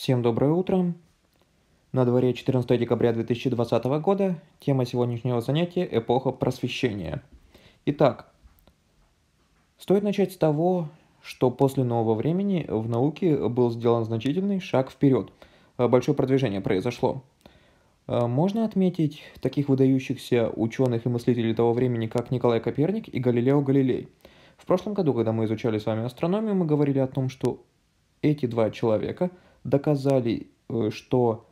Всем доброе утро. На дворе 14 декабря 2020 года. Тема сегодняшнего занятия – эпоха просвещения. Итак, стоит начать с того, что после нового времени в науке был сделан значительный шаг вперед. Э, большое продвижение произошло. Э, можно отметить таких выдающихся ученых и мыслителей того времени, как Николай Коперник и Галилео Галилей. В прошлом году, когда мы изучали с вами астрономию, мы говорили о том, что эти два человека – доказали, э, что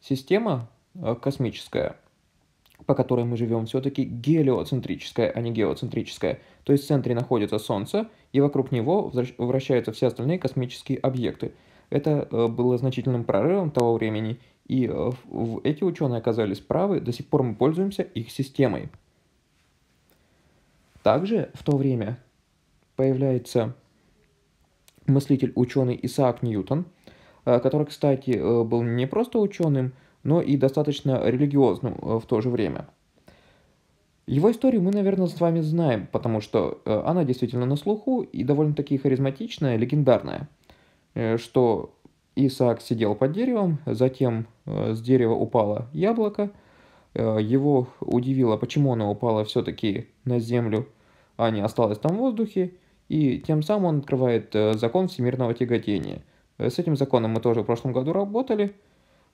система э, космическая, по которой мы живем, все-таки гелиоцентрическая, а не геоцентрическая. То есть в центре находится Солнце, и вокруг него вращаются все остальные космические объекты. Это э, было значительным прорывом того времени, и эти ученые оказались правы, до сих пор мы пользуемся их системой. Также в то время появляется мыслитель-ученый Исаак Ньютон – Э, который, кстати, э, был не просто ученым, но и достаточно религиозным э, в то же время. Его историю мы, наверное, с вами знаем, потому что она действительно на слуху и довольно-таки харизматичная, легендарная, что Исаак сидел под деревом, затем с дерева упало яблоко, его удивило, почему оно упало все-таки на землю, а не осталось там в воздухе, и тем самым он открывает закон всемирного тяготения – Э, с этим законом мы тоже в прошлом году работали,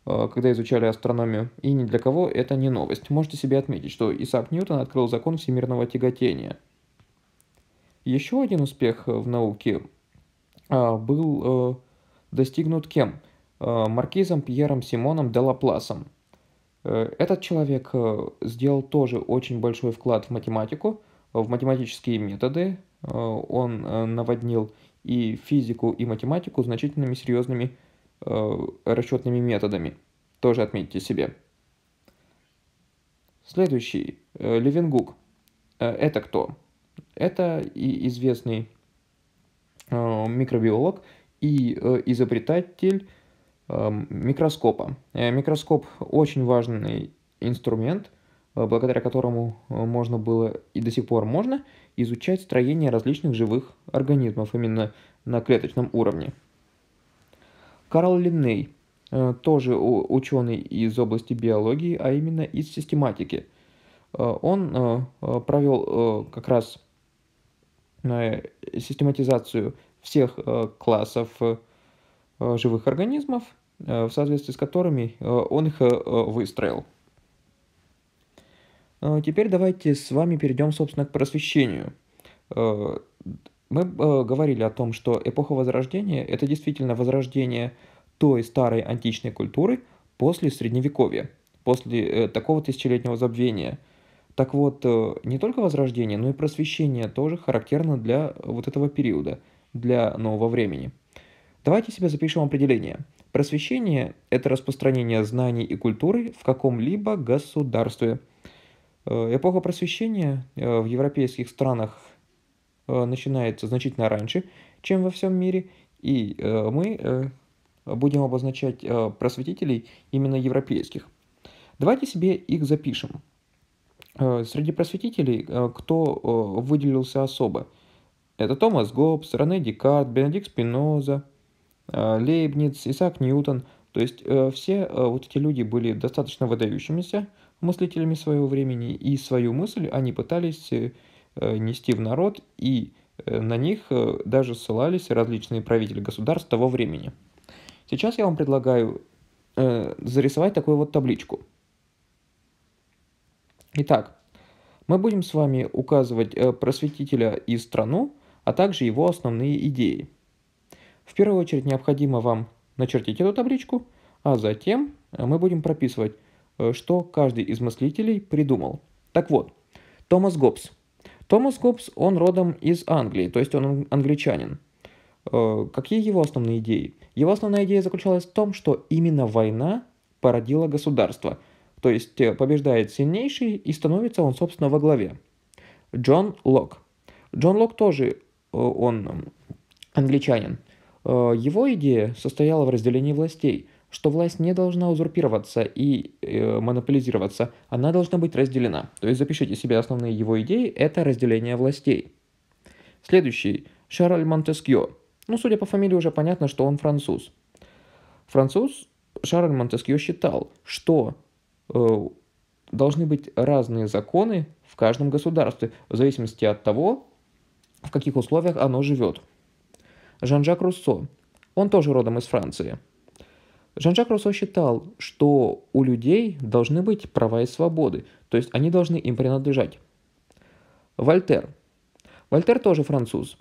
э, когда изучали астрономию, и ни для кого это не новость. Можете себе отметить, что Исаак Ньютон открыл закон всемирного тяготения. Еще один успех э, в науке был достигнут кем? Маркизом Пьером Симоном де Лапласом. Этот человек сделал тоже очень большой вклад в математику, в математические методы. Он наводнил и физику, и математику значительными серьезными э, расчетными методами. Тоже отметьте себе. Следующий, э, Левенгук. Э, это кто? Это и известный э, микробиолог и э, изобретатель э, микроскопа. Э, микроскоп очень важный инструмент – Э, благодаря которому э, можно было и до сих пор можно изучать строение различных живых организмов именно на клеточном уровне. Карл Линней, э, тоже ученый из области биологии, а именно из систематики. Он провел как раз систематизацию всех классов живых организмов, в соответствии с которыми он их выстроил. А, теперь давайте с вами перейдем, собственно, к просвещению. А, мы а, говорили о том, что эпоха Возрождения – это действительно возрождение той старой античной культуры после Средневековья, после э, такого тысячелетнего забвения. Так вот, э, не только Возрождение, но и просвещение тоже характерно для вот этого периода, для нового времени. Давайте себе запишем определение. Просвещение – это распространение знаний и культуры в каком-либо государстве – Э, эпоха просвещения э, в европейских странах э, начинается значительно раньше, чем во всем мире, и мы будем обозначать просветителей именно европейских. Давайте себе их запишем. Среди просветителей, кто выделился особо? Это Томас Гоббс, Рене Декарт, Бенедикт Спиноза, Лейбниц, Исаак Ньютон. То есть все вот эти люди были достаточно выдающимися, мыслителями своего времени, и свою мысль они пытались э, нести в народ, и э, на них э, даже ссылались различные правители государств того времени. Сейчас я вам предлагаю зарисовать такую вот табличку. Итак, мы будем с вами указывать просветителя и страну, а также его основные идеи. В первую очередь необходимо вам начертить эту табличку, а затем мы будем прописывать Э, что каждый из мыслителей придумал. Так вот, Томас Гоббс. Томас Гоббс, он родом из Англии, то есть он англичанин. Э, какие его основные идеи? Его основная идея заключалась в том, что именно война породила государство. То есть э, побеждает сильнейший и становится он, собственно, во главе. Джон Лок. Джон Лок тоже, он англичанин. Его идея состояла в разделении властей – что власть не должна узурпироваться и э, монополизироваться, она должна быть разделена. То есть запишите себе основные его идеи – это разделение властей. Следующий – Шарль Монтескьо. Ну, судя по фамилии, уже понятно, что он француз. Француз Шарль Монтескьо считал, что э, должны быть разные законы в каждом государстве, в зависимости от того, в каких условиях оно живет. Жан-Жак Руссо. Он тоже родом из Франции – Жан-Жак Руссо считал, что у людей должны быть права и свободы, то есть они должны им принадлежать. Вольтер. Вольтер тоже француз.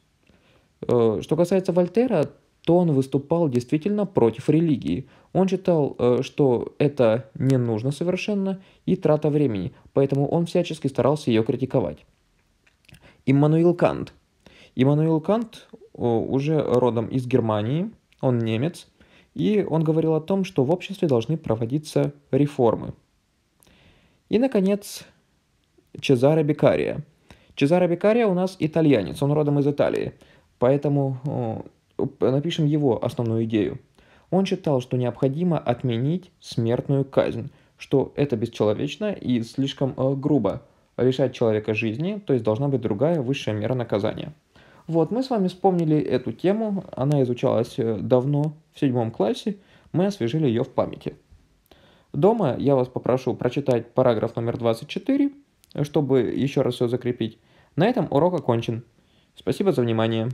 Э, что касается Вольтера, то он выступал действительно против религии. Он считал, э, что это не нужно совершенно и трата времени, поэтому он всячески старался ее критиковать. Иммануил Кант. Иммануил Кант э, уже родом из Германии, он немец – и он говорил о том, что в обществе должны проводиться реформы. И, наконец, Чезаро Бикария. Чезаро Бикария у нас итальянец, он родом из Италии, поэтому напишем его основную идею. Он считал, что необходимо отменить смертную казнь, что это бесчеловечно и слишком э, грубо лишать человека жизни, то есть должна быть другая высшая мера наказания – вот, мы с вами вспомнили эту тему, она изучалась э, давно, в седьмом классе, мы освежили ее в памяти. Дома я вас попрошу прочитать параграф номер 24, чтобы еще раз все закрепить. На этом урок окончен. Спасибо за внимание.